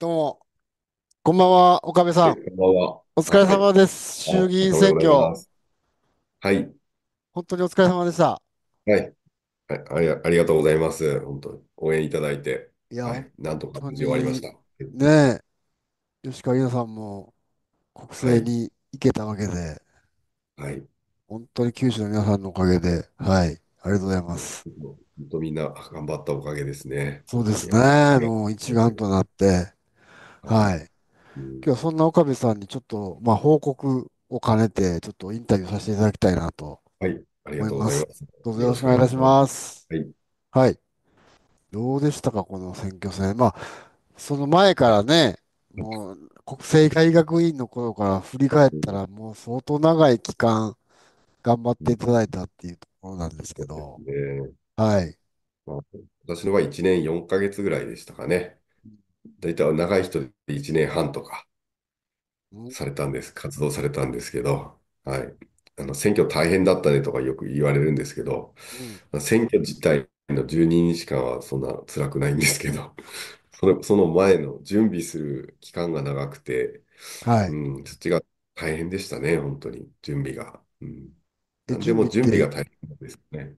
どうも。こんばんは、岡部さん。こんばんは。お疲れ様です。はい衆議院選挙。はい。本当にお疲れ様でした。はい。はい。ありがありがとうございます。本当に。応援いただいて、いや、はい。なんとか無事終わりました。ねえ、吉川優奈さんも国政に行けたわけで、はい。本当に九州の皆さんのおかげで、はい、ありがとうございます。本当みんな頑張ったおかげですね。そうですね、もう一丸となって、はい。今日はそんな岡部さんにちょっと、まあ、報告を兼ねて、ちょっとインタビューさせていただきたいなとはい、ありが思いとうごまざいす。ます。どうぞよよろししくくお願いいたしします。ます。はい。はい。どうでしたか、この選挙戦。まあ、その前からね、もう国政大学院の頃から振り返ったら、もう相当長い期間頑張っていただいたっていうところなんですけど、はい。まあ、私のは1年4ヶ月ぐらいでしたかね。大体長い人で1年半とかされたんです、活動されたんですけど、はい。あの、選挙大変だったねとかよく言われるんですけど、うん、選挙自体の12日間はそんな辛くないんですけど、その、その前の準備する期間が長くて、はい。うん、そっちが大変でしたね、本当に、準備が。うん。ででも準備が大変ですね。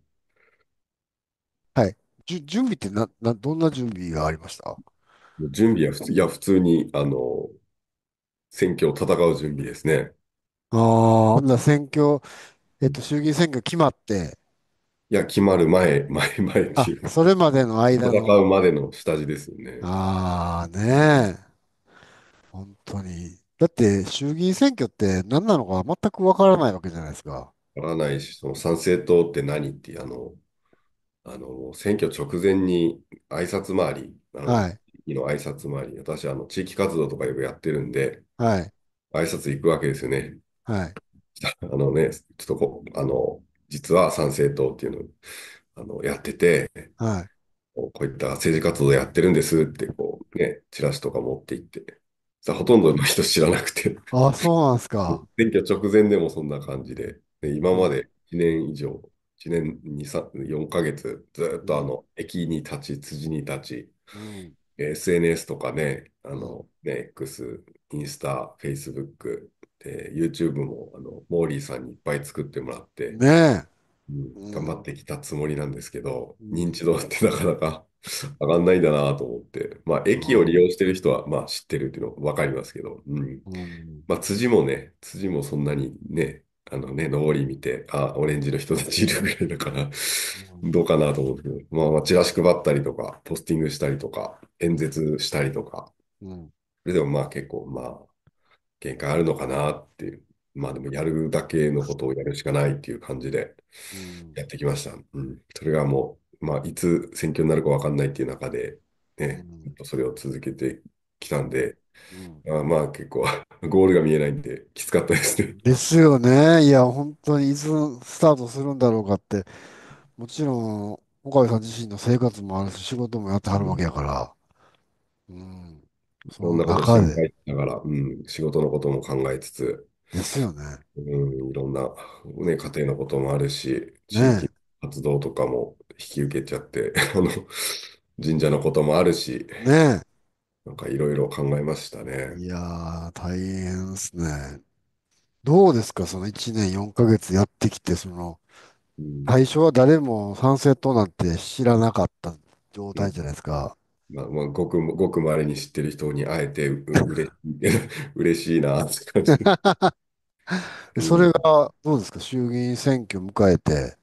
はい。じゅ、準備ってな、な、どんな準備がありました準備は普通、いや、普通に、あの、選挙を戦う準備ですね。ああ、な選挙、えっと、衆議院選挙決まって、いや、決まる前、前、前っあ、ていうか、それまでの間戦の、うまでの下地ですよね。ああねえ、本当に。だって衆議院選挙って何なのか全くわからないわけじゃないですか。わからないし、その参政党って何って、あの、あの、選挙直前に挨拶回り、あの、はい。の挨拶回り、私、あの、地域活動とかよくやってるんで、はい。挨拶行くわけですよね。はい。あのね、ちょっとこ、あの、実は参政党っていうのを、あの、やってて、はい。こういった政治活動やってるんですって、こうね、チラシとか持って行って、さほとんどの人知らなくてあ、そうなんすか。選挙直前でもそんな感じで、で今まで1年以上、1年2、3 4ヶ月、ずっとあの、駅に立ち、辻に立ち、うん、SNS とかね、あの、ね、X、インスタ、Facebook、で、YouTube も、あの、モーリーさんにいっぱい作ってもらって、ねうん、頑張ってきたつもりなんですけど、認知度ってなかなか 上がんないんだなと思って、まあ、駅を利用してる人は、まあ、知ってるっていうのは分かりますけど、うん。まあ、辻もね、辻もそんなにね、あのね、のぼり見て、あ、オレンジの人たちいるぐらいだからどうかなと思うけど、まあ、まあ、チラシ配ったりとか、ポスティングしたりとか、演説したりとか、うん、それでもまあ結構、まあ、限界あるのかなっていう、まあでもやるだけのことをやるしかないっていう感じでやってきました。うん、それがもう、まあ、いつ選挙になるか分かんないっていう中で、ね、それを続けて来たんで、あまあ結構 ゴールが見えないんで、きつかったですね。ですよね。いや、本当にいつスタートするんだろうかって、もちろん、岡部さん自身の生活もあるし、仕事もやってはるわけやから、うん、そそんのなこと中考で、えながら、うん、仕事のことも考えつつ、ですよね。うん、いろんな、ね、家庭のこともあるし、地ね域活動とかも引き受けちゃって、あの、神社のこともあるし、ねなんかいろいろ考えましたね。いやー、大変ですね。どうですか、その1年4ヶ月やってきて、その、最初は誰も賛成党なんて知らなかった状態じゃないですか。まあ、まあ、ごく、ごく稀に知ってる人に会えてう、う、れ、嬉しいなって感じ。で うそん。れが、どうですか、衆議院選挙迎えて、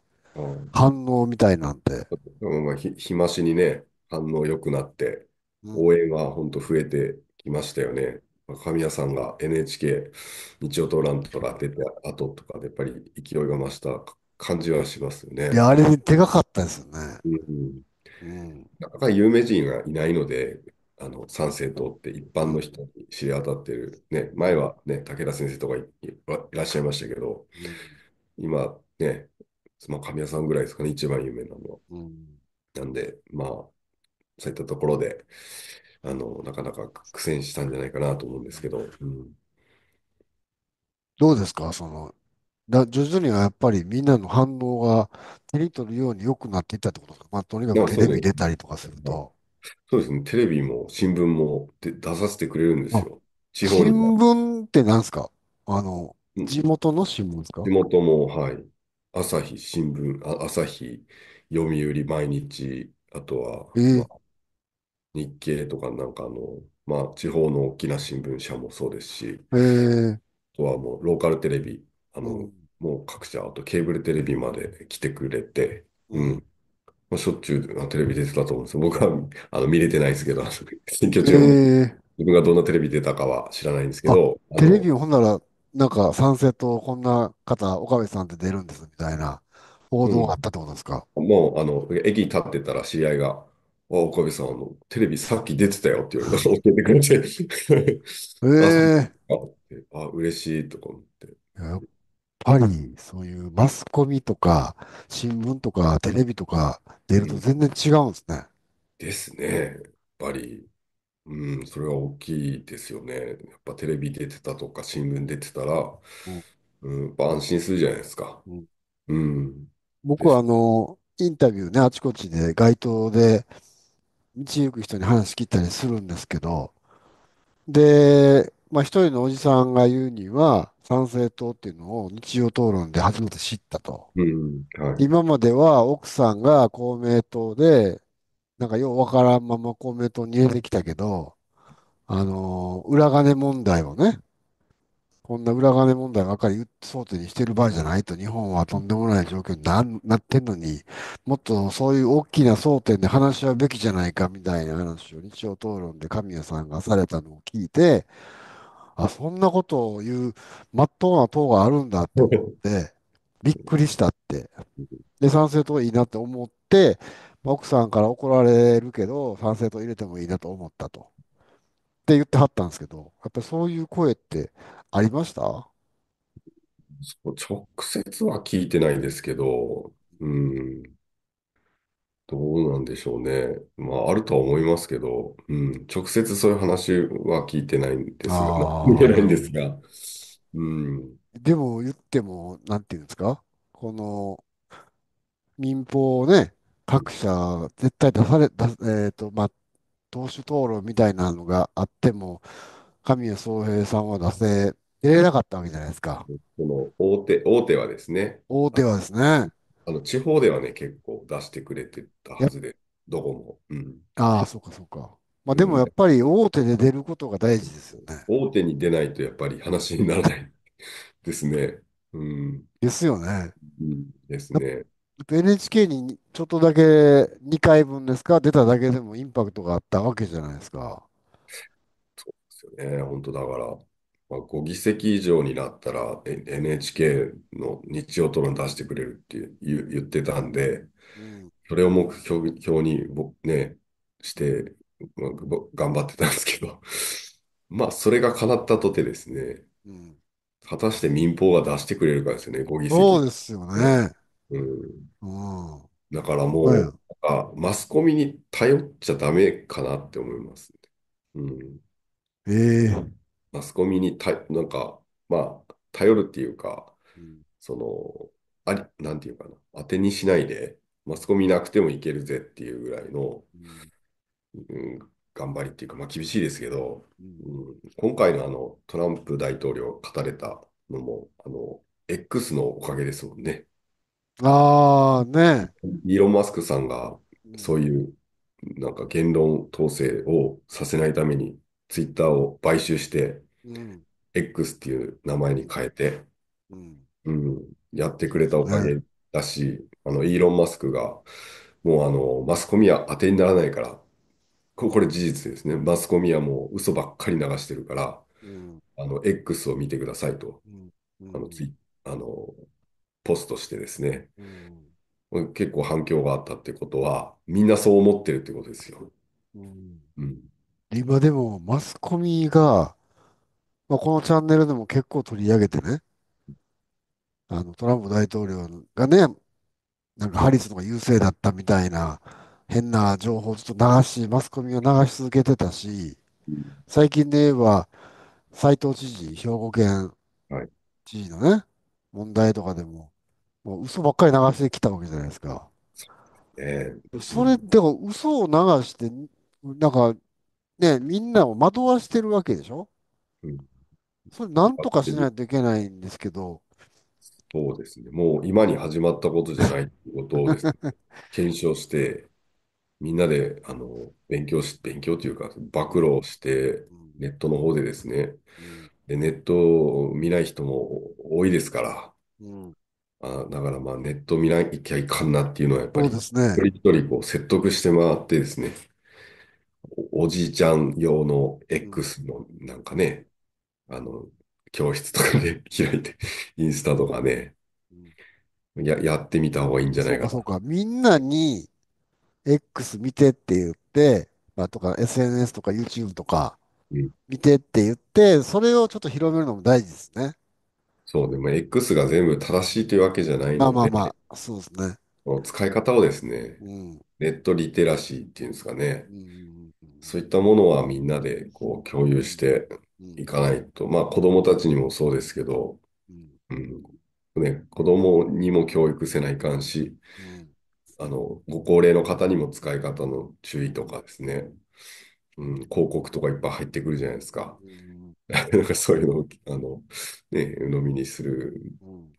反応みたいなんて。まあ、日増しにね、反応良くなって、応援が本当増えてきましたよね。神谷さんが NHK 日曜トーランとか出て後とかでやっぱり勢いが増した感じはしますよね。いや、あれでかかったですよね。うん、うん、なかなか有名人がいないので、あの三政党って一般の人に知り当たってる、ね、前は、ね、武田先生とかいいらっしゃいましたけど、今ね、まあ、神谷さんぐらいですかね、一番有名なのは。うん、なんで、まあ、そういったところで、あの、なかなか苦戦したんじゃないかなと思うんですけど、うん、どうですかその、だ、徐々にはやっぱりみんなの反応が手に取るように良くなっていったってことですかまあ、とにかくテレビ出たりとかすると。そうですね、テレビも新聞もで出させてくれるんですよ、地方新聞って何ですかあの、地元の新聞ですか地元も、はい、朝日新聞、あ、朝日、読売、毎日、あとは、えまあ、日経とかなんかあの、まあ、地方の大きな新聞社もそうですし、えー、あとはもうローカルテレビ、あの、うん、もう各社、あとケーブルテレビまで来てくれて、うん。まあ、しょっちゅうテレビ出てたと思うんですよ。僕はあの見れてないですけど、選 挙中えー、自分がどんなテレビ出たかは知らないんですけど。テレビほんなら、なんかセッとこんな方、岡部さんって出るんですみたいな報道があったってことですか、うん、もう、あの、駅立ってたら知り合いがあ、岡部さん、あの、テレビさっき出てたよって言われたら教えてくれてええ あ、うあ、嬉しいとか思って。やっぱりそういうマスコミとか新聞とかテレビとか出ると全然違うんですね。ですね。やっぱり、うん、それは大きいですよね。やっぱテレビ出てたとか新聞出てたら、うんやっぱ安心するじゃないですか。うん僕はあす。の、インタビューね、あちこちで街頭で道行く人に話聞いたりするんですけど、で、まあ、一人のおじさんが言うには、参政党っていうのを日曜討論で初めて知ったと。今までは奥さんが公明党で、なんかようわからんまま公明党に入れてきたけど、あのー裏金問題をね、こんな裏金問題ばかり争点にしてる場合じゃないと、日本はとんでもない状況にななってんのに、もっとそういう大きな争点で話し合うべきじゃないかみたいな話を日曜討論で神谷さんがされたのを聞いて、あ、そんなことを言う、まっとうな党があるんだって思って、びっくりしたって。で、賛成党いいなって思って、奥さんから怒られるけど、賛成党入れてもいいなと思ったと。って言ってはったんですけど、やっぱりそういう声って、ありましたそう直接は聞いてないんですけど、うん、どうなんでしょうね。まあ、あるとは思いますけど、うん、直接そういう話は聞いてないんですが、あ聞いてないんですが、うん、でも言っても、なんていうんですかこの民放をね、各社絶対出され、出えっと、まあ、党首討論みたいなのがあっても、神谷宗平さんは出せ、出れなかったわけじゃないですか。この大手、大手はですね。大手はですね。あの、地方ではね、結構出してくれてたはずで、どこも。ああ、そうか、そうか。まあ、でもやっぱり大手で出ることが大事ですよね。大手に出ないとやっぱり話にならないですね。うん。ですよね。うん、ですね。NHK にちょっとだけ2回分ですか、出ただけでもインパクトがあったわけじゃないですか。ええ、本当だから、まあ、5議席以上になったら、え NHK の日曜討論出してくれるって言言ってたんで、それを目標にね、して、まあ、頑張ってたんですけど まあ、それが叶ったとてですね、うん、果たして民放が出してくれるかですよね、5議席。そうですよね。うん。うん、だからもう、あ、マスコミに頼っちゃダメかなって思います、ね。うんえマスコミにた、なんか、まあ、頼るっていうか、その、あり、なんていうかな、当てにしないで、マスコミなくてもいけるぜっていうぐらいの、うん、頑張りっていうか、まあ、厳しいですけど、うん、今回のあの、トランプ大統領語れたのも、あの、X のおかげですもんね。ああ、ね。イーロン・マスクさんが、そういう、なんか言論統制をさせないためにツイッターを買収して、うん、X っていう名前に変えて、うん、うん、やってくれたおかげだし、あの、イーロン・マスクが、もうあの、マスコミは当てにならないから、これ事実ですね。マスコミはもう嘘ばっかり流してるから、うん、あの、X を見てくださいと、うん、あの、ツイあの、ポストしてですね、うん、結構反響があったってことは、みんなそう思ってるってことですよ。うん今でもマスコミが、まあ、このチャンネルでも結構取り上げてね、あの、トランプ大統領がね、なんかハリスのか優勢だったみたいな変な情報をずっと流し、マスコミが流し続けてたし、最近で言えば斎藤知事、兵庫県知事のね、問題とかでも、もう嘘ばっかり流してきたわけじゃないですか。ええ。それ、でも嘘を流して、なんかね、みんなを惑わしてるわけでしょうん。それ、なんとかしないといけないんですけど。そうですね。もう今に始まったことじゃないってことをですね、検証して、みんなで、あの、勉強し、勉強というか、暴露して、ネットの方でですね、で、ネットを見ない人も多いですから、うん、あ、だからまあ、ネット見なきゃいかんなっていうのは、やっぱり、一人一人こう説得して回ってですね、おじいちゃん用の X のなんかね、あの、教室とかで 開いて、インスタとかね、や、やってみた方がいいんじゃないかな。そうか、そうか。みんなに X 見てって言って、まあ、とか SNS とか YouTube とか見てって言って、それをちょっと広めるのも大事ですね。そう、でも X が全部正しいというわけじゃないまあのまあで、まあ、そうですね。使い方をですね、うん。ネットリテラシーっていうんですかね、うん。そういったものはみんなでこう共有していかないと、まあ子供たちにもそうですけど、うんね、子供にも教育せないかんし、あの、ご高齢の方にも使い方の注意とかですね、うん、広告とかいっぱい入ってくるじゃないですか。なんかそういうのを、あの、ね、鵜呑みにする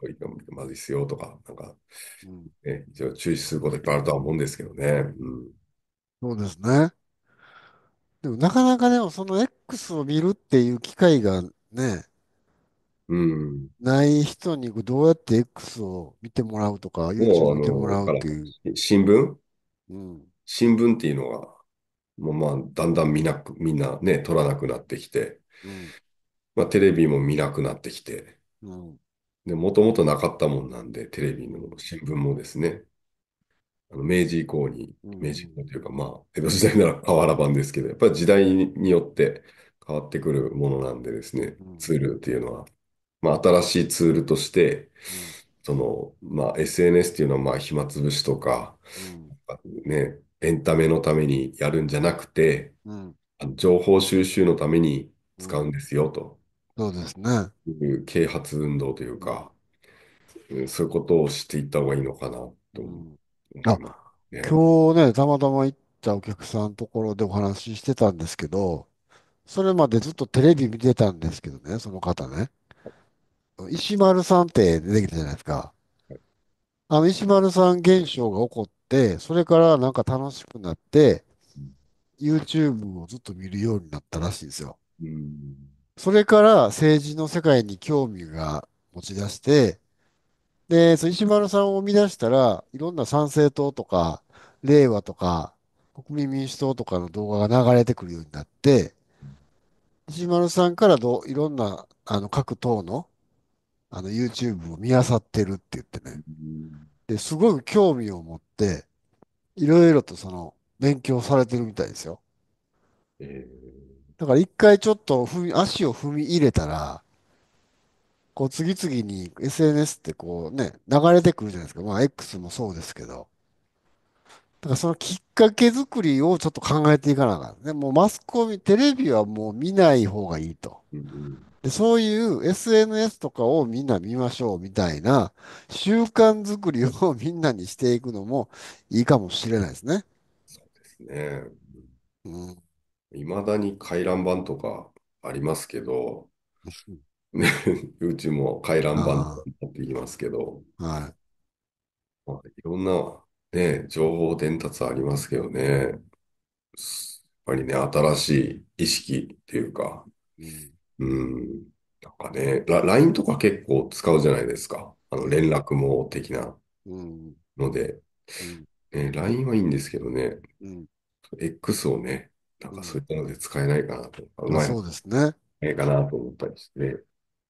といいかまずいっすよとか、なんか、ね、一応注意することいっぱいあるとは思うんですけどね。うん、そうですね。でもなかなかでもその X を見るっていう機会がね、うん。ない人にどうやって X を見てもらうとか、YouTube を見てもらうっていう。新聞うん。新聞っていうのは、もうまあ、だんだん見なく、みんなね、取らなくなってきて、うん、まあ、テレビも見なくなってきて、うん、で、もともとなかったもんなんで、テレビも新聞もですね、あの明治以降に、明治以降というか、まあ、江戸時代なら瓦版ですけど、やっぱり時代によって変わってくるものなんでですね、ツールっていうのは、まあ、新しいツールとして、その、まあ、SNS っていうのは、まあ、暇つぶしとか、ね、エンタメのためにやるんじゃなくて、情報収集のために使うんですよと。そうですね。いう啓発運動というか、そういうことをしていった方がいいのかなと思あ、ね今日ね、たまたま行ったお客さんのところでお話ししてたんですけど、それまでずっとテレビ見てたんですけどね、その方ね。石丸さんって出てきたじゃないですか。あの、石丸さん現象が起こって、それからなんか楽しくなって、YouTube をずっと見るようになったらしいんですよ。それから政治の世界に興味が持ち出して、で、その石丸さんを生み出したら、いろんな参政党とか、令和とか、国民民主党とかの動画が流れてくるようになって、石丸さんからどういろんな、あの、各党の、あの、YouTube を見漁ってるって言ってね。で、すごく興味を持って、いろいろとその、勉強されてるみたいですよ。えだから一回ちょっと踏み、足を踏み入れたら、こう次々に SNS ってこうね、流れてくるじゃないですか。まあ X もそうですけど。だからそのきっかけ作りをちょっと考えていかなあかんね。もうマスコミ、テレビはもう見ない方がいいと。で、そういう SNS とかをみんな見ましょうみたいな習慣作りをみんなにしていくのもいいかもしれないですね。そうですね。いま、うん、だに回覧板とかありますけど、うちも回覧板になっていきますけど、はい。まあ、いろんな、ね、情報伝達ありますけどね、やっぱりね、新しい意識っていうか、うん、うんなんかね、LINE とか結構使うじゃないですか。あの連絡網的なので、うんね、LINE はいいんですけどね、うん、X をね、なんかそういったので使えないかなと。うそうですね。ええかなと思ったりして。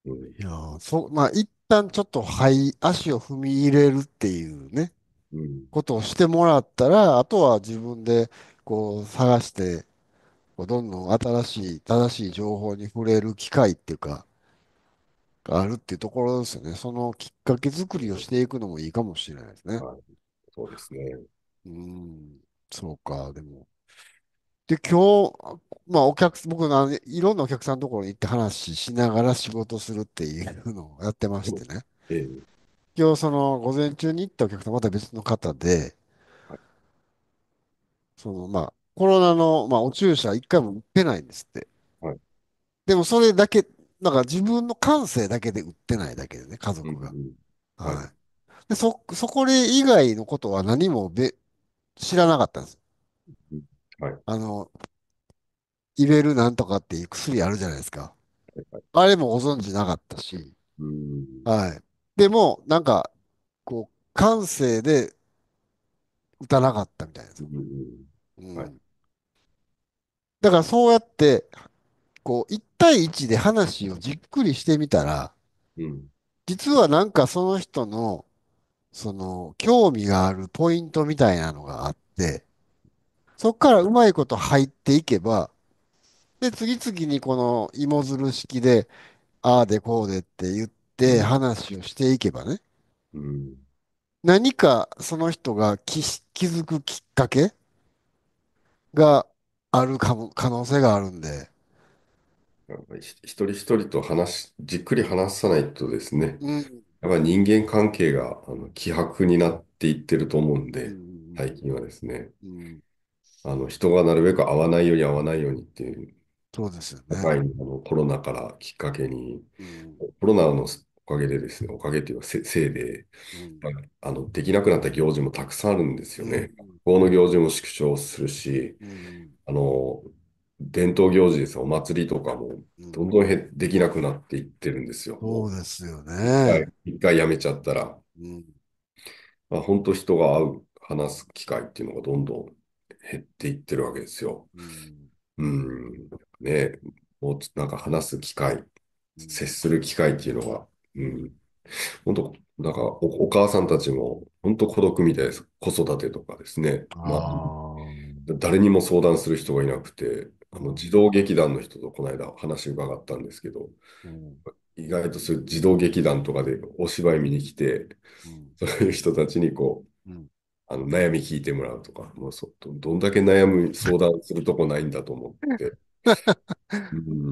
いやそう、まあ、一旦ちょっと、はい、足を踏み入れるっていうね、うん。ことをしてもらったら、あとは自分で、こう、探して、こうどんどん新しい、正しい情報に触れる機会っていうか、があるっていうところですよね。そのきっかけ作りをしていくのもいいかもしれないですね。はい。そうですね。うん、そうか、でも。で、今日、まあ、お客、僕がいろんなお客さんのところに行って話しながら仕事するっていうのをやってましてね。ええ、今日、その、午前中に行ったお客さん、また別の方で、はい、その、まあ、コロナの、まあ、お注射一回も打ってないんですって。はい、でも、それだけ、なんか自分の感性だけで打ってないだけでね、家族が。はい。で、そ、そこで以外のことは何もべ知らなかったんです。はい。あの、イベルなんとかっていう薬あるじゃないですか。あれもご存知なかったし、はい。でも、なんか、こう、感性で打たなかったみたいなですうん。だからそうやって、こう、一対一で話をじっくりしてみたら、うん。実はなんかその人の、その、興味があるポイントみたいなのがあって、そこからうまいこと入っていけば、で、次々にこの芋づる式で、ああでこうでって言って話をしていけばね、うん。何かその人が気し、気づくきっかけがあるかも、可能性があるんで。やっぱり一人一人と話し、じっくり話さないとですね、うん。やっぱり人間関係があの希薄になっていってると思うんうで、ん最近はですね。うんあの人がなるべく会わないように会わないようにっていう、そうですよね。はい、あのコロナからきっかけに、コロナのおかげでですね、おかげというかせせいで、あの、できなくなった行事もたくさんあるんですよね。学校の行事も縮小するし、あの、伝統行事ですお祭りとかも、どんどんへ、できなくなっていってるんですよ。そうですよね。一回やめちゃったら、まあ、本当人が会う、話す機会っていうのがどんどん減っていってるわけですよ。うん、ん。ね、もうなんか話す機会、接する機会っていうのが、うん。本当なんかお、お母さんたちも、本当孤独みたいです。子育てとかですね。まあ、誰にも相談する人がいなくて、あの、児童劇団の人とこの間話伺ったんですけど、うん、意外とそういう児童劇団とかでお芝居見に来て、うん、そういう人たちにこう、あの悩み聞いてもらうとか、もうそどんだけ悩む、相談するとこないんだと思って。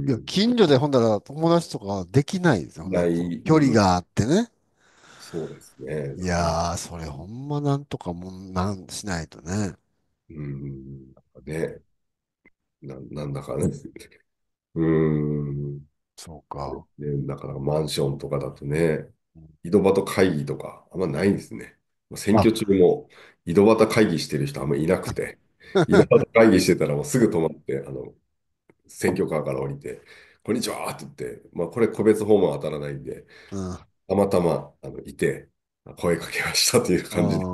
いや近所でほんだら友達とかできないですよね。距離があってね。そうですね。いやー、それほんまなんとかもなんしないとね。うん、ね。ななんだかね。うん。そうか。ね、だからマンションとかだとね、井戸端会議とかあんまないんですね。選挙中も井戸端会議してる人あんまりいなくて、井戸端会議してたらもうすぐ止まって、あの、選挙カーから降りて、こんにちはって言って、まあこれ個別訪問当たらないんで、たまたまあのいて、声かけましたという感じで。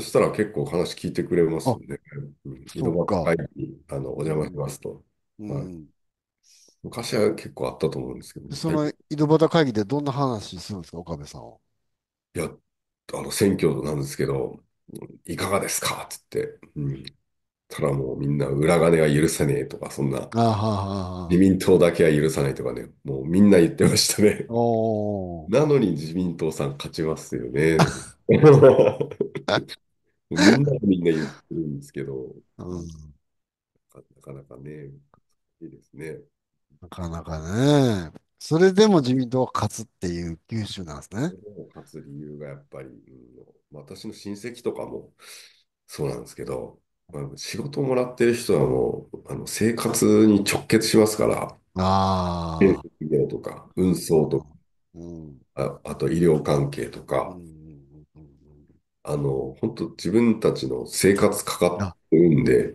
そしたら結構話聞いてくれますんで、井戸端会議にあのお邪魔しますと。うん昔は結構あったと思うんですけど、その井戸端会議でどんな話するんですか、岡部さんは。いや、あの、選挙なんですけど、いかがですかっつって、うん。たらもうみんな裏金は許さねえとか、そんな、自民党だけは許さないとかね、もうみんな言ってましたね。おなのに自民党さん勝ちますよね。みんなみんな言ってるんですけど、うん。なかなかね、いいですね。なかなかね。それでも自民党は勝つっていう九州なんですね。勝つ理由がやっぱり、うん、私の親戚とかもそうなんですけど、まあ、仕事をもらってる人はもうあの生活に直結しますから、あ医療とか運送とか、うん、あ、あと医療関係とか、うん、あの本当自分たちの生活かかってるんで、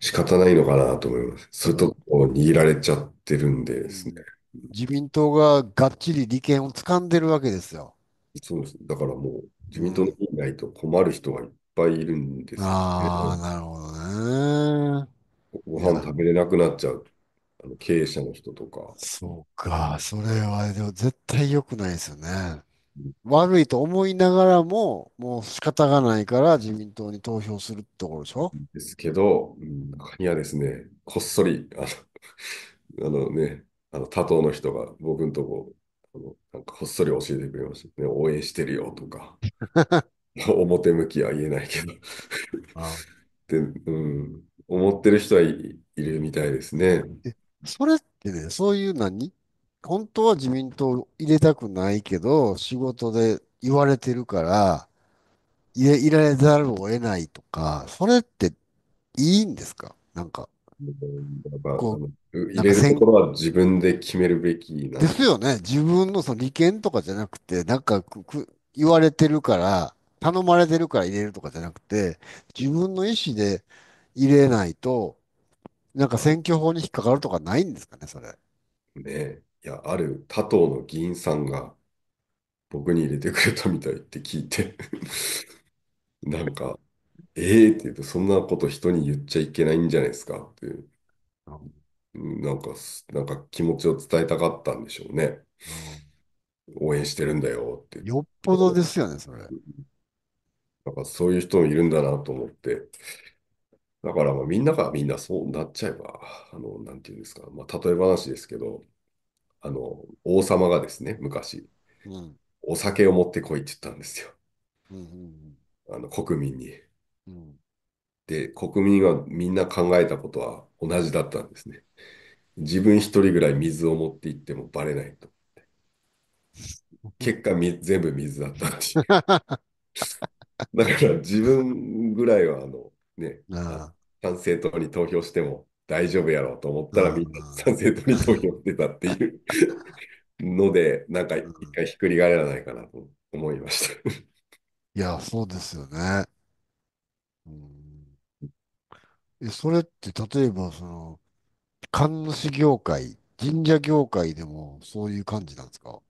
仕方ないのかなと思います。それところ握られちゃってるんでですね。自民党ががっちり利権を掴んでるわけですよ。そうです。だからもう、自民党の議員ないと困る人がいっぱいいるんですよ、ね。ああ、なるほどね。ご飯食べれなくなっちゃう。あの経営者の人とか。そうか、それはでも絶対良くないですよね。悪いと思いながらも、もう仕方がないから自民党に投票するってところでしょですけど、うん中にはですね、こっそり、あの、あのね、あの、他党の人が僕のとこ、あのなんかこっそり教えてくれましたね。応援してるよとか。表向きは言えないけどで、うん、思ってる人はいるみたいですね。それってね、そういう何本当は自民党入れたくないけど、仕事で言われてるから、入れ、入れざるを得ないとか、それっていいんですかなんか、こう、入れるところは自分で決めるべきな。ですよね。自分のその利権とかじゃなくて、なんかくく言われてるから、頼まれてるから入れるとかじゃなくて、自分の意思で入れないと、なんか選挙法に引っかかるとかないんですかね、それ。ねいや、ある他党の議員さんが僕に入れてくれたみたいって聞いて なんか、ええー、って言うと、そんなこと人に言っちゃいけないんじゃないですかっていう。なんか、なんか気持ちを伝えたかったんでしょうね。応援してるんだよって。よっぽどですよね、それ。なんかそういう人もいるんだなと思って。だからまあみんながみんなそうなっちゃえば、あの、なんていうんですか、まあ、例え話ですけど、あの、王様がですね、昔、うん。お酒を持ってこいって言ったんですよ。うんうんあの、国民に。うん。で国民はみんな考えたことは同じだったんですね。自分一人ぐらい水を持って行ってもバレないと思って。結果み、全部水だったってい だから自分ぐらいはあのね、賛成党に投票しても大丈夫やろうと思ったらみんな賛成党に投票してたっていうので、なんか一回ひっくり返らないかなと思いました。いや、そうですよね。うんえ、それって例えば、その、神主業界、神社業界でもそういう感じなんですか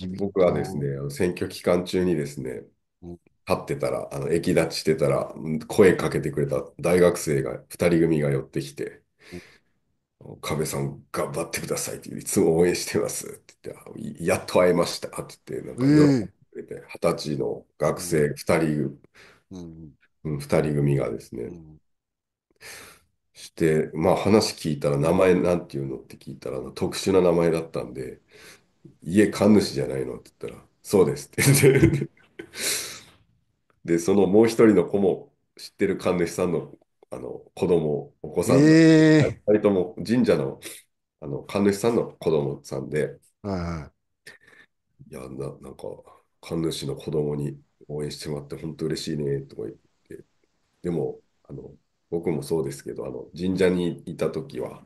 自民僕はです党。ね、選挙期間中にですね、立ってたら、あの、駅立ちしてたら、声かけてくれた大学生が、二人組が寄ってきて、壁さん頑張ってくださいって、いつも応援してますって言って、やっと会えましたって言って、なんか喜んえでて、二十歳の学生二人、うんうん、二人組がですうね、んして、まあ話聞いたら名前なんていうのって聞いたら、あの特殊な名前だったんで、家神主じゃないのって言ったら、そうですって言って。で、そのもう一人の子も知ってる神主さんの、あの子供、お子さん、ええ二人とも神社の、あの神主さんの子供さんで、はいいや、な、なんか、神主の子供に応援してもらって、本当嬉しいね、とか言って、でも、あの、僕もそうですけど、あの、神社にいた時は、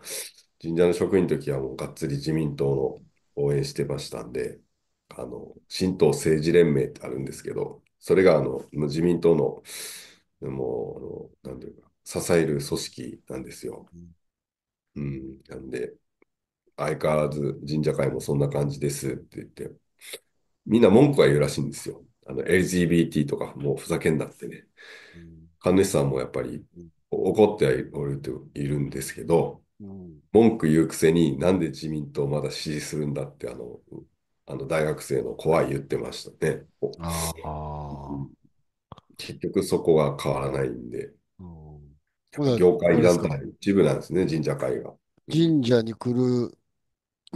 神社の職員の時はもうがっつり自民党の応援してましたんで、あの、新党政治連盟ってあるんですけど、それがあの、自民党の、もう、あの、なんていうか、支える組織なんですよ。うん、なんで、相変わらず神社会もそんな感じですって言って、みんな文句は言うらしいんですよ。あの、LGBT とかもうふざけんなってね。神主さんもやっぱり怒ってはいるているんですけど、うん、文句言うくせになんで自民党まだ支持するんだってあのあの大学生の子は言ってましたね。結局そこは変わらないんで。うん、業界団体一部なんですね、神社会が。神社に来る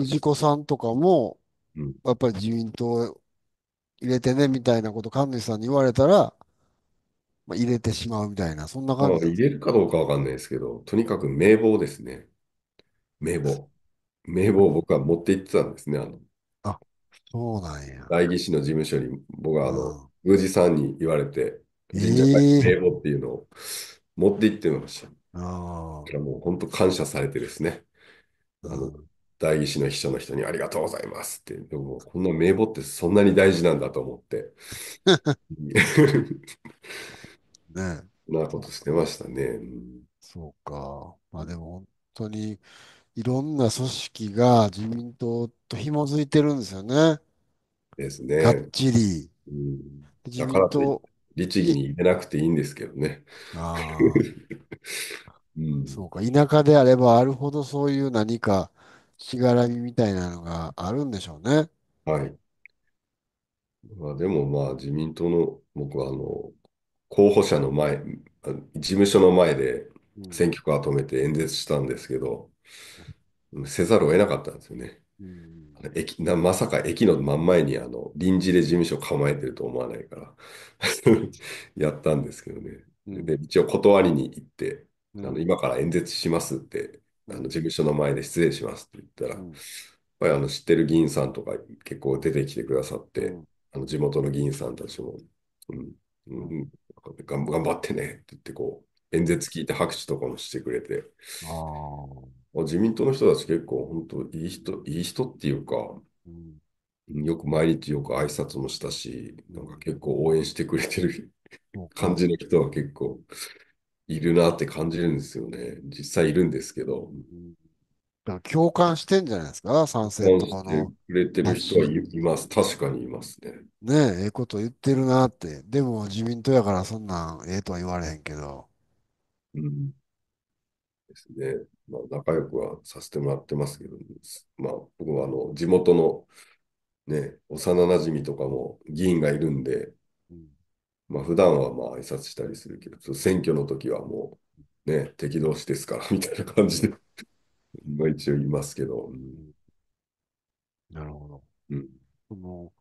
氏子さんとかも、うん、やっぱり自民党入れてねみたいなこと、神主さんに言われたら、まあ、入れてしまうみたいな、そんな感じ。入れるかどうかわかんないですけど、とにかく名簿ですね。名簿。名簿を僕は持って行ってたんですね。あの、そうなんや。代議士の事務所に、僕はあの、うん宮司さんに言われて、神社会名簿っていうのを持って行ってました。あだかあ。もう本当感謝されてですね。あの、代議士の秘書の人にありがとうございますって。でも、こんな名簿ってそんなに大事なんだと思って。ね。なことしてましたね。そうか。まあでも本当にいろんな組織が自民党と紐づいてるんですよね。ですね。がっちり。うん、自民とい党、律儀に入れなくていいんですけどね。ああ、うん、そうか。田舎であればあるほどそういう何かしがらみみたいなのがあるんでしょうね。はい。まあ、でもまあ自民党の僕はあの候補者の前、事務所の前で選挙カー止めて演説したんですけど、せざるを得なかったんですよね。駅なまさか駅の真ん前にあの臨時で事務所構えてると思わないから やったんですけどね。で一応断りに行って、あの今から演説しますってあの事務所の前で失礼しますって言ったら、やっぱりあの知ってる議員さんとか結構出てきてくださって、あの地元の議員さんたちも、うん、うん頑張ってねって言ってこう、演説聞いて拍手とかもしてくれて。あ自民党の人たち結構本当いい人、いい人っていうか、うん、よく毎日よく挨拶もしたし、なんか結構応援してくれてる感じの人は結構いるなって感じるんですよね。実際いるんですけど。うん共感してんじゃないですか、賛成とかの。してくれてる人はいます。確かにいますね。ねえ、ええこと言ってるなって。でも自民党やからそんなんええとは言われへんけど。うん。ですね。まあ、仲良くはさせてもらってますけど、まあ、僕はあの地元の、ね、幼なじみとかも議員がいるんで、うん、まあ普段はまあ挨拶したりするけど、選挙の時はもう、ね、敵同士ですからみたいな感じで。まあ一応いますけど。なるほど。うん。その、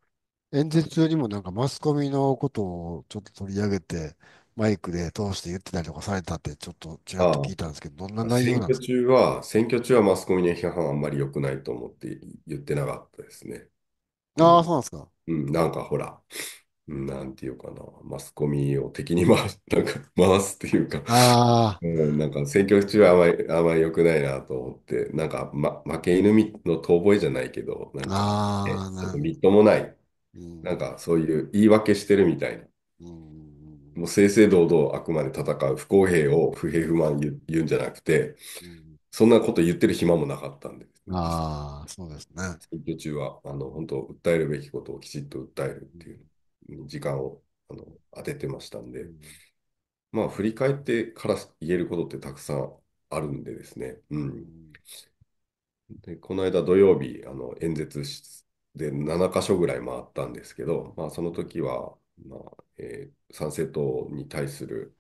演説中にもなんかマスコミのことをちょっと取り上げて、マイクで通して言ってたりとかされたってちょっとちうと聞いたんですけど、どんな内容選なんで挙すか中は、選挙中はマスコミの批判はあんまり良くないと思って言ってなかったですね。ああそうなんですか。うん、なんかほら、なんていうかな、マスコミを敵に回す、なんか回すっていうかあうん、なんか選挙中はあまり、あまり良くないなと思って、なんか、ま、負け犬の遠吠えじゃないけど、なんか、ちょっとみっともない、なんかそういう言い訳してるみたいな、もう正々堂々あくまで戦う、不公平を不平不満言う言うんじゃなくて、そんなこと言ってる暇もなかったんで、ああ、そうですね。選挙中は、あの、本当、訴えるべきことをきちっと訴えるっていう。時間をあの当ててましたんで、うん、まあ振り返ってから言えることってたくさんあるんでですね、うん、でこの間土曜日あの演説室で7か所ぐらい回ったんですけど、まあ、その時は、まあえー、参政党に対する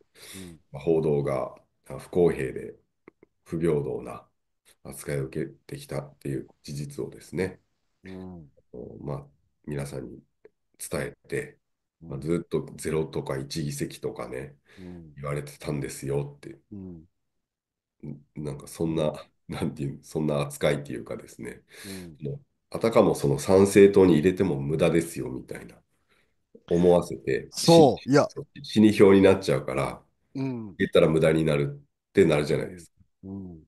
報道が不公平で不平等な扱いを受けてきたっていう事実をですね、うん、まあ、皆さんに伝えて、まあ、ずっと0とか1議席とかね、うん、言われてたんですよって、うん、なんかそんな、なんていう、そんな扱いっていうかですね、うん、あたかもその参政党に入れても無駄ですよみたいな、思わせて、そう、いや、死に票になっちゃうから、うん、言ったら無駄になるってなるじゃないですか。うん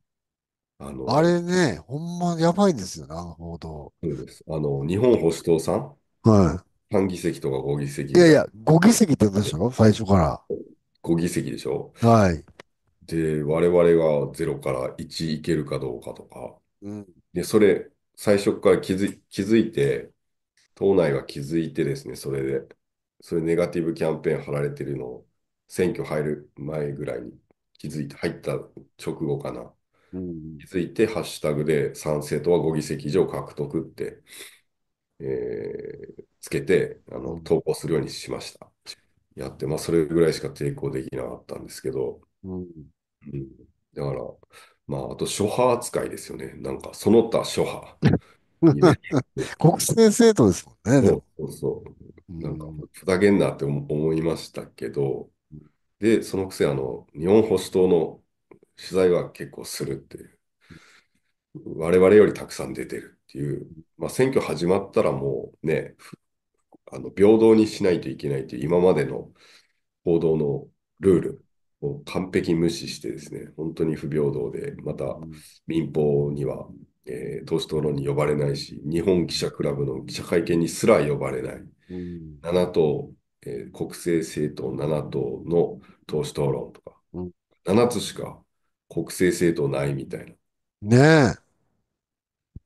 あのあれね、ほんまやばいんですよね、あの報道。そうです。あの、日本保守党さん。はい。半議席とか5議席。いやいや、5議席ってことでしょ最初から。5議席でしょはい。で、我々が0から1いけるかどうかとか。うん、で、それ、最初から気づ気づいて、党内が気づいてですね、それで。それネガティブキャンペーン貼られてるのを、選挙入る前ぐらいに気づいて、入った直後かな。うん、気づいて、ハッシュタグで賛成とは5議席以上獲得って、えー、つけて、あの、投稿するようにしました。やって、まあ、それぐらいしか抵抗できなかったんですけど、うん。うん、だから、まあ、あと、諸派扱いですよね。なんか、その他諸派。国政政党ですもんね。そうそうそう。なんか、ふざけんなって思いましたけど、で、そのくせ、あの、日本保守党の取材は結構するっていう。我々よりたくさん出てるっていう、まあ、選挙始まったらもうね、あの平等にしないといけないという今までの報道のルールを完璧無視してですね、本当に不平等で、また民放には、えー、党首討論に呼ばれないし、日本記者クラブの記者会見にすら呼ばれない、うん、7党、えー、国政政党7党の党首討論とか、うん、7つしか国政政党ないみたいな。ね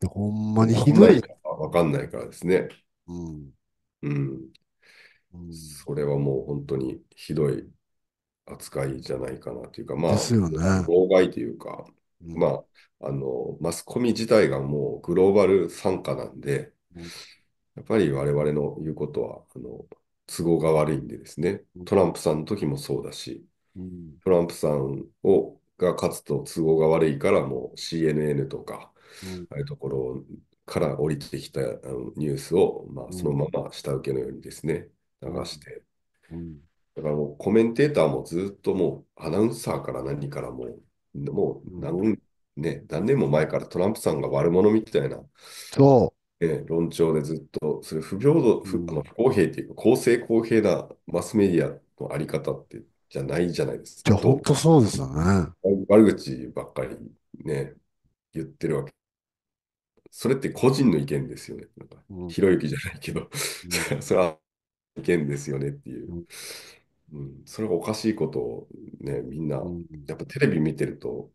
え。ほんまにひどい。わかんないからですね。うんうん。それはもう本当にひどい扱いじゃないかなというか、まあ、ですよね。妨害というか、うんまあ、あの、マスコミ自体がもうグローバル傘下なんで、うんやっぱり我々の言うことは、あの、都合が悪いんでですね、トランプさんの時もそうだし、うんトランプさんをが勝つと都合が悪いから、もう CNN とか、うんああいうところから降りてきたニュースを、まあ、そのまま下請けのようにですね、流して、うん、だからもうコメンテーターもずっともうアナウンサーから何からもう、う何,、ね、何年も前からトランプさんが悪者みたいな、そう、ね、論調でずっと、それ不平等、不あの不公平というか、公正公平なマスメディアのあり方って、じゃないじゃないですか。本当そうですよね。悪口ばっかりね、言ってるわけそれって個人の意見ですよね。なんか、ひろゆきじゃないけど それは意見ですよねっていう。うん、それがおかしいことをね、みんな、やっぱテレビ見てると、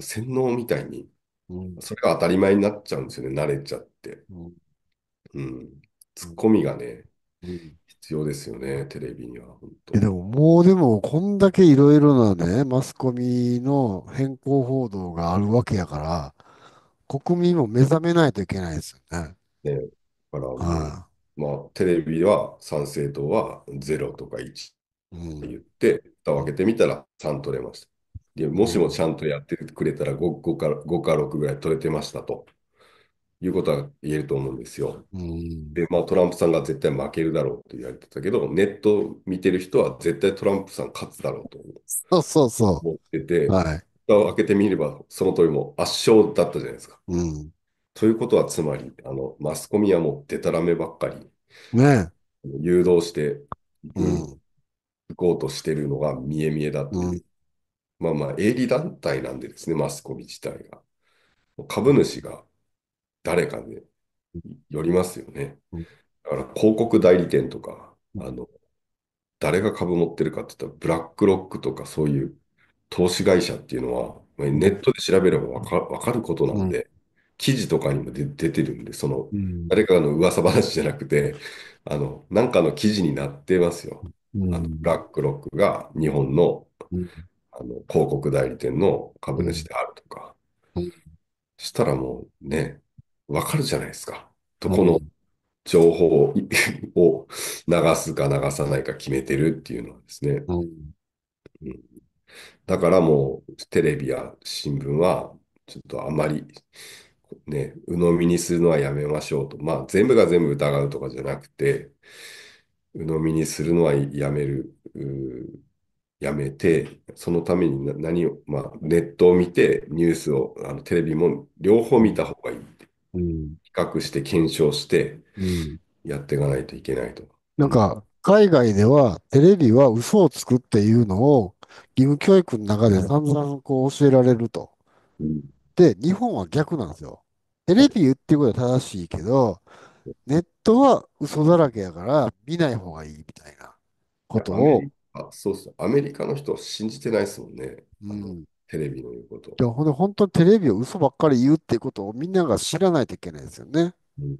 洗脳みたいに、それが当たり前になっちゃうんですよね、慣れちゃって。うん。ツッコミがね、必要ですよね、テレビには、本当。でも、もうでも、こんだけいろいろなね、マスコミの変更報道があるわけやから、国民も目覚めないといけないですよね。ね、だから、まあ、テレビは参政党は0とか1って言って、蓋、うん、を開けてみたら3取れました。でもしもちゃんとやってくれたら 5, 5, か5か6ぐらい取れてましたということは言えると思うんですよ。うん、で、まあ、トランプさんが絶対負けるだろうと言われてたけど、ネット見てる人は絶対トランプさん勝つだろうと思そうそうそうってて、はい、蓋を開けてみれば、その通りも圧勝だったじゃないですか。うん。ということは、つまり、あの、マスコミはもうデタラメばっかり、ね誘導して、うん、行こうとしてるのが見え見えだって、うん、まあまあ、営利団体なんでですね、マスコミ自体が。株主が誰かでよりますよね。だから広告代理店とか、あの、誰が株持ってるかって言ったら、ブラックロックとかそういう投資会社っていうのは、ネットで調べればわかわかることなんで、記事とかにも出てるんで、その、誰かの噂話じゃなくて、あの、なんかの記事になってますよ。あのブラックロックが日本の,、あの広告代理店の株主であるとか。そしたらもうね、わかるじゃないですか。どこの情報を流すか流さないか決めてるっていうのはですね。うんだからもうテレビや新聞はちょっとあまりね、鵜呑みにするのはやめましょうと。まあ全部が全部疑うとかじゃなくて、鵜呑みにするのはやめる、やめて、そのために何を、まあネットを見て、ニュースを、あのテレビも両方見た方がいい。って、比較して検証して、やっていかないといけないと。うん、なんか、海外ではテレビは嘘をつくっていうのを義務教育の中で散々こう教えられると。で、日本は逆なんですよ。テレビ言ってることは正しいけど、ネットは嘘だらけやから見ない方がいいみたいなことを。あそうっす。アメリカの人は信じてないですもんね。うん、テレビの言うこと。で、ほんで、本当にテレビを嘘ばっかり言うってことをみんなが知らないといけないですよね。うん、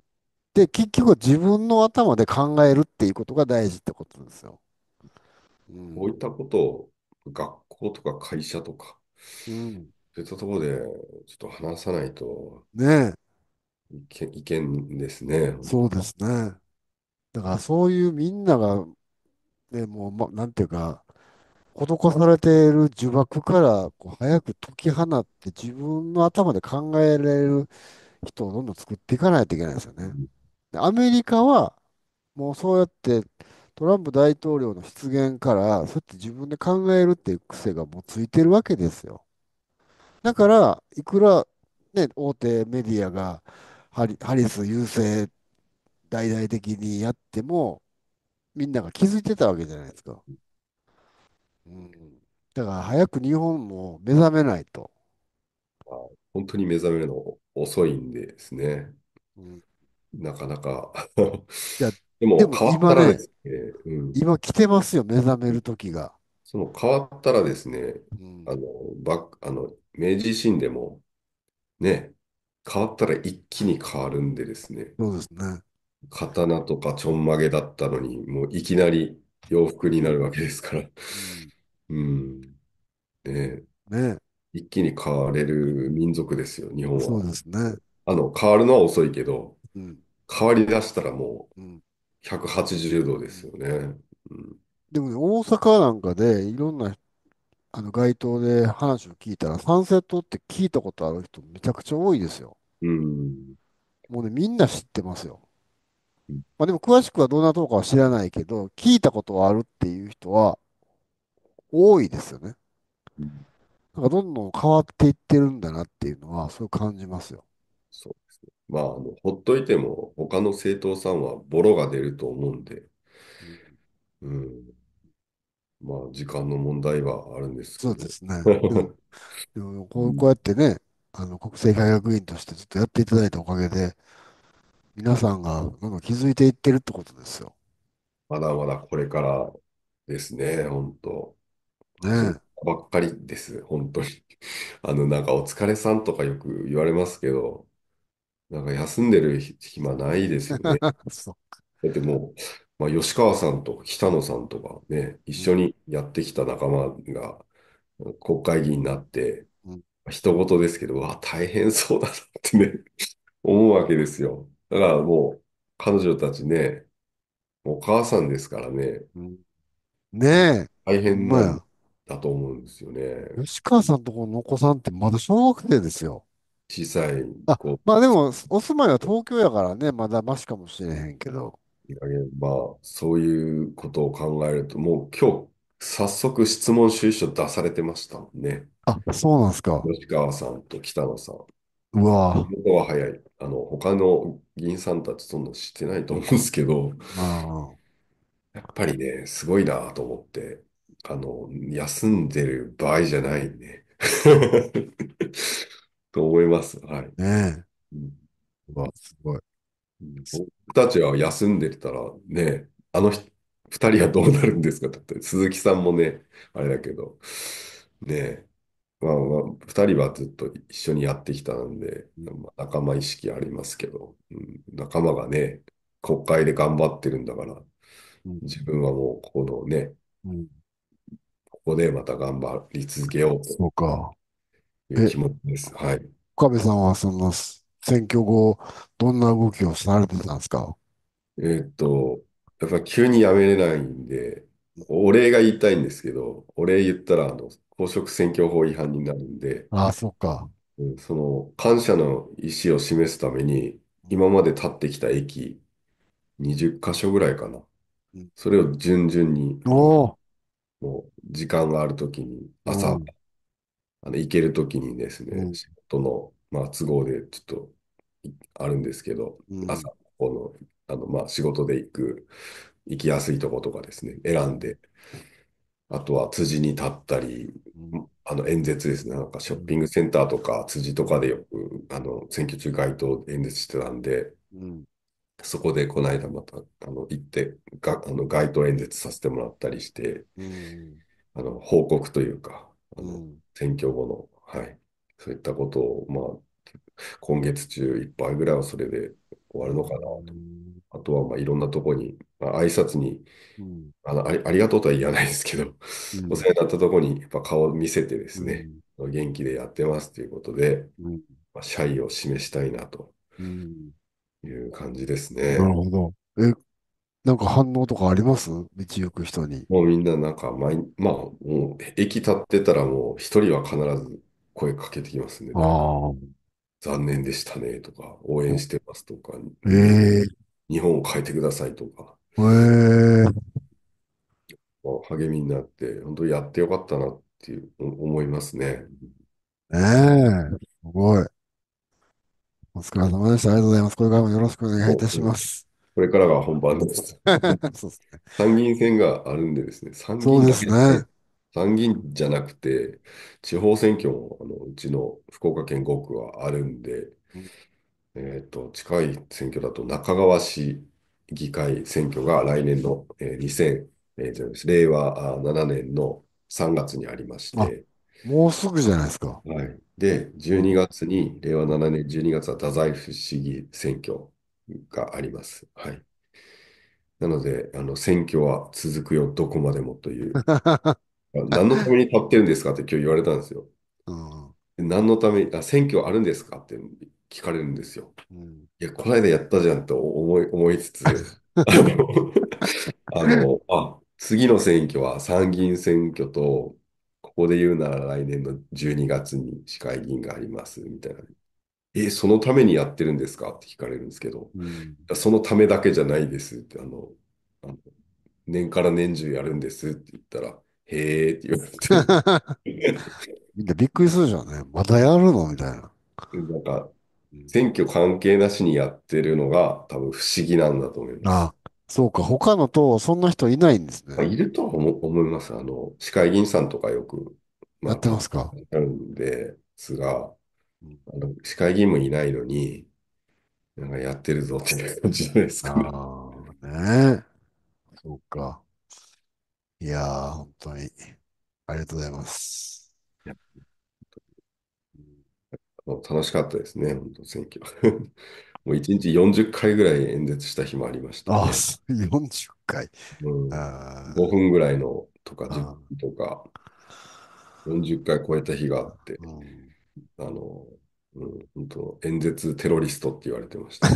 で、結局自分の頭で考えるっていうことが大事ってことですよ。うん、こういったことを学校とか会社とか、うん、そういったところでちょっと話さないとねいけいけんですね。そうですね。だからそういうみんなが、ね、もう、ま、なんていうか、施されている呪縛からこう早く解き放って自分の頭で考えられる人をどんどん作っていかないといけないですよね。アメリカはもうそうやってトランプ大統領の失言から、そうやって自分で考えるっていう癖がもうついてるわけですよ。だから、いくら、ね、大手メディアがハリ、ハリス優勢大々的にやっても、みんなが気づいてたわけじゃないですか。うん、だから早く日本も目覚めないと。本当に目覚めるの遅いんですね。うん、なかなかいや、でも、変わったらですね、うん、今来てますよ、目覚める時が。その変わったらですね、うん、あの、ば、あの、明治維新でも、ね、変わったら一気に変わるんでですね。そうですね。刀とかちょんまげだったのに、もういきなり洋服になるわけですから。うん。ねね一気に変われる民族ですよ、日本は。そうですね。あの、変わるのは遅いけど、うん、変わりだしたらもう、うん180度ですよね。うん、でもね、大阪なんかでいろんなあの街頭で話を聞いたら、サンセットって聞いたことある人めちゃくちゃ多いですよ。うん。もうね、みんな知ってますよ。まあでも詳しくはどんなとこかは知らないけど、聞いたことはあるっていう人は多いですよね。なんかどんどん変わっていってるんだなっていうのは、そう感じますよ。そうまあ、あの、ほっといても他の政党さんはボロが出ると思うんで、うん。まあ、時間の問題はあるんですけそうですね。でも、こう、こうやってね、あの、国政改革委員としてずっとやっていただいたおかげで、皆さんがなんか気づいていってるってことですよ。まだまだこれからですね、本当。ねえ。ばっかりです、本当に。あの、なんかお疲れさんとかよく言われますけど、なんか休んでる暇ないですよね。そだってもう、まあ、吉川さんと北野さんとかね、一緒にやってきた仲間が国会議員になって、人ご一言ですけど、わあ、大変そうだなってね思うわけですよ。だからもう、彼女たちね、お母さんですからね。うん、ねえ。大変なんだと思うんですよね。吉川さんとこのお子さんってまだ小学生ですよ。小さい、あ、こまあでも、お住まいは東京やからね、まだマシかもしれへんけど。いまあ、そういうことを考えると、もう今日、早速質問意書出されてましたもんね。あ、そうなんすか。吉川さんと北野さん。うわ僕は早い。あの、他の議員さんたちそんな知ってないと思うんですけど、あやっぱりね、すごいなと思って、あの、休んでる場合じゃないね。と思います。はい。ねえ。うんわ、すごい。僕たちは休んでたら、ね、あの二人はどうなるんですかって、鈴木さんもね、あれだけど、ね、まあまあ、二人はずっと一緒にやってきたんで、まあ、仲間意識ありますけど、うん、仲間がね、国会で頑張ってるんだから、自分はもうここのね、うん、ここでまた頑張り続けようと。そうか。いう気持ちです。はい。岡部さんはその選挙後、どんな動きをされてたんですかえっと、やっぱ急に辞めれないんで、お礼が言いたいんですけど、お礼言ったら、あの、公職選挙法違反になるんで、ああ、そっか。その感謝の意思を示すために、今まで立ってきた駅、20箇所ぐらいかな。それを順々に、お、もう時間があるときに、朝、あの、行けるときにですね、うん仕事の、まあ、都合でちょっとあるんですけど、うん朝、この、あの、まあ、仕事で行く、行きやすいとことかですね、選んで、あとは辻に立ったり、うんあの演説ですね、なんかショッピングセンターとか辻とかでよく、あの、選挙中街頭演説してたんで、うんそこでこの間また、あの、行って、が、あの、街頭演説させてもらったりして、うんあの、報告というか、あうの、ん選挙後の、はい、そういったことを、まあ、今月中いっぱいぐらいはそれで終わるのかなと。あとは、まあ、いろんなとこに、まあ、挨拶に、うん、あのあり、ありがとうとは言わないですけど、うん、お世話になったとこにやっぱ顔を見せてですね、うん、元気でやってますということで、まあ、謝意を示したいなという感じですね。なるほど。え、なんか反応とかあります道行く人に。もうみんななんか毎、まあ、もう駅立ってたらもう一人は必ず声かけてきますね。ああ。残念でしたねとか、応援してますとか、ええ日本を変えてくださいとか、ええ励みになって、本当にやってよかったなっていう思いますね。ええすごい。お疲れ様でした。ありがとうございます。これからもよろしくお願いいたします。これからが本番です。そうですね、参議院選があるんでですね、参議院そうですね参議院じゃなくて、地方選挙もあのうちの福岡県5区はあるんで、えーと、と近い選挙だと中川市議会選挙が来年の、えー、2000、えー、令和7年の3月にありまして、もうすぐじゃないですか。はい、で、12月に、令和7年12月は太宰府市議選挙があります。はい。なので、あの、選挙は続くよ、どこまでもという。何のために立ってるんですかって今日言われたんですよ。うん、何のために、あ、選挙あるんですかって聞かれるんですよ。うん、いや、この間やったじゃんと思い思いつつ、あの、あのあ次の選挙は参議院選挙と、ここで言うなら来年の12月に市会議員がありますみたいなえ、そのためにやってるんですかって聞かれるんですけど、うん、そのためだけじゃないですって、あの、あの年から年中やるんですって言ったら、へえって言われて。みんなびっくりするじゃんね。まだやるのみたいな。なんか、選挙関係なしにやってるのが多分不思議なんだと思います。ああそうか、他の党、はそんな人いないんですね。いるとは思思います。あの、市会議員さんとかよく、まあ、やってますか。やるんですが、あの、市会議員もいないのに、なんかやってるぞっていう感じじゃないですか、ね。ああ、ねそうか。いやー、本当に、ありがとうございます。楽しかったですね、本当選挙。もう1日40回ぐらい演説した日もありました、あああ、40回、うん、あ5分ぐらいのとか、10分とか、40回超えた日があって。あの、うん、本当演説テロリストって言われてました、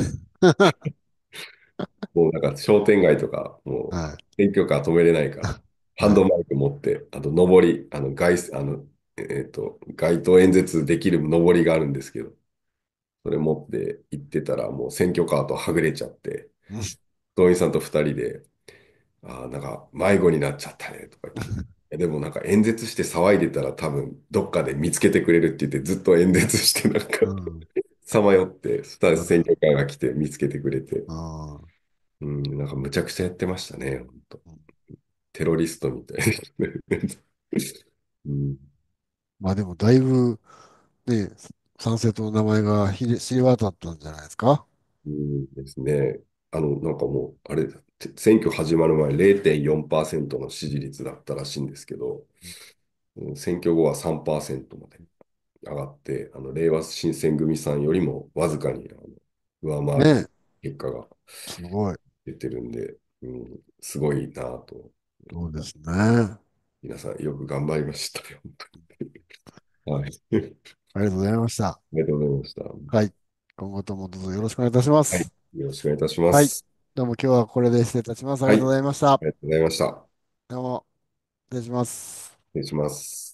もうなんか商店街とか、もう、選挙カー止めれないから、ハンドマイク持って、あと、上り、あの、街、あの、えっ、ー、と、街頭演説できる上りがあるんですけど、それ持って行ってたら、もう選挙カーとはぐれちゃって、動員さんと2人で、ああ、なんか迷子になっちゃったね、とか言って。でもなんか演説して騒いでたら多分どっかで見つけてくれるって言ってずっと演説してなんかさまよってスタたら選挙会が来て見つけてくれてうんなんかむちゃくちゃやってましたね本当テロリストみたいな うん、まあでもだいぶね参政党の名前が知り渡ったんじゃないですかうんですねあのなんかもうあれ選挙始まる前0.4%の支持率だったらしいんですけど、選挙後は3%まで上がって、あの、令和新選組さんよりもわずかに上回る結果が出てるんで、ね、うん、すごいなと。そうですね。皆さんよく頑張りましたよ、本当に。はい。ありがとうございました。ありがとうございました。はい。今後ともどうぞよろしくお願いいたします。はい。よろしくお願いいたします。はいどうも今日はこれで失礼いたします。ありがとうございました。ありがとうございました。どうも、失礼します。失礼します。